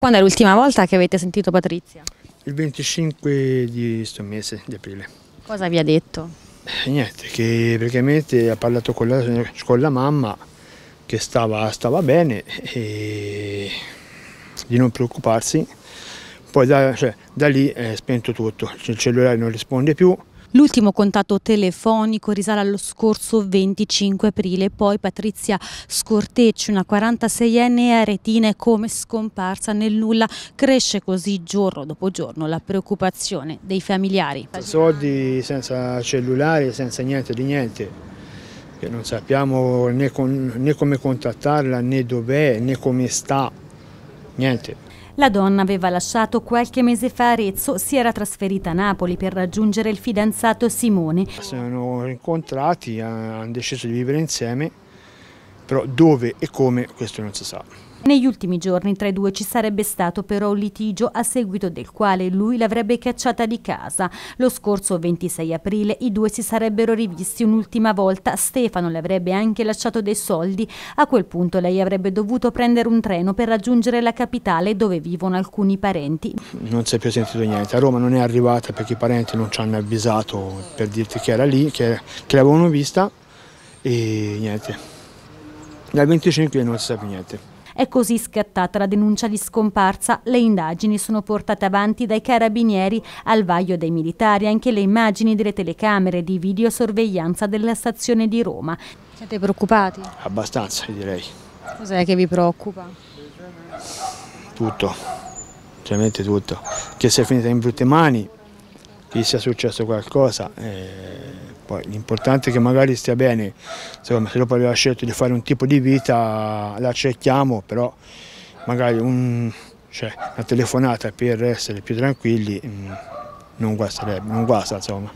Quando è l'ultima volta che avete sentito Patrizia? Il 25 di questo mese di aprile. Cosa vi ha detto? Eh, niente, che praticamente ha parlato con la, con la mamma che stava, stava, bene e di non preoccuparsi. Poi da, cioè, da lì è spento tutto, il cellulare non risponde più, L'ultimo contatto telefonico risale allo scorso 25 aprile, poi Patrizia Scortecci, una 46enne aretina, è come scomparsa nel nulla. Cresce così giorno dopo giorno la preoccupazione dei familiari. Soldi senza cellulare, senza niente di niente che non sappiamo né, con, né come contattarla, né dov'è, né come sta, niente. La donna aveva lasciato qualche mese fa Arezzo, si era trasferita a Napoli per raggiungere il fidanzato Simone. Si sono incontrati, hanno deciso di vivere insieme però dove e come questo non si sa. Negli ultimi giorni tra i due ci sarebbe stato però un litigio a seguito del quale lui l'avrebbe cacciata di casa. Lo scorso 26 aprile i due si sarebbero rivisti un'ultima volta, Stefano le avrebbe anche lasciato dei soldi. A quel punto lei avrebbe dovuto prendere un treno per raggiungere la capitale dove vivono alcuni parenti. Non si è più sentito niente, a Roma non è arrivata perché i parenti non ci hanno avvisato per dirti che era lì, che, che l'avevano vista e niente dal 25 non si sa più niente. È così scattata la denuncia di scomparsa. Le indagini sono portate avanti dai carabinieri al vaglio dei militari, anche le immagini delle telecamere di videosorveglianza della stazione di Roma. Siete preoccupati? Abbastanza, direi. Cos'è che vi preoccupa? Tutto, veramente tutto. Che sia finita in brutte mani, che sia successo qualcosa. Eh poi l'importante è che magari stia bene, Secondo se dopo aveva scelto di fare un tipo di vita l'accettiamo, però magari un, cioè, una telefonata per essere più tranquilli mm, non guasterebbe, non guasta insomma.